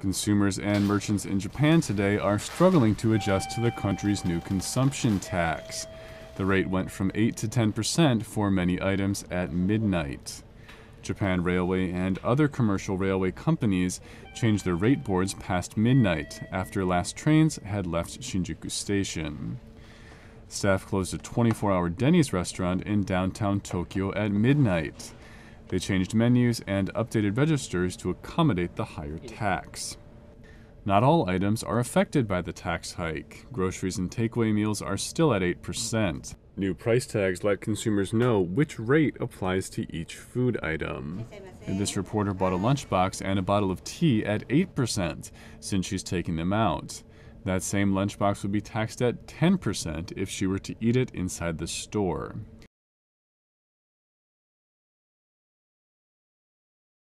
Consumers and merchants in Japan today are struggling to adjust to the country's new consumption tax. The rate went from 8 to 10% for many items at midnight. Japan Railway and other commercial railway companies changed their rate boards past midnight after last trains had left Shinjuku Station. Staff closed a 24 hour Denny's restaurant in downtown Tokyo at midnight. They changed menus and updated registers to accommodate the higher tax. Not all items are affected by the tax hike. Groceries and takeaway meals are still at 8%. New price tags let consumers know which rate applies to each food item. And this reporter bought a lunchbox and a bottle of tea at 8% since she's taking them out. That same lunchbox would be taxed at 10% if she were to eat it inside the store.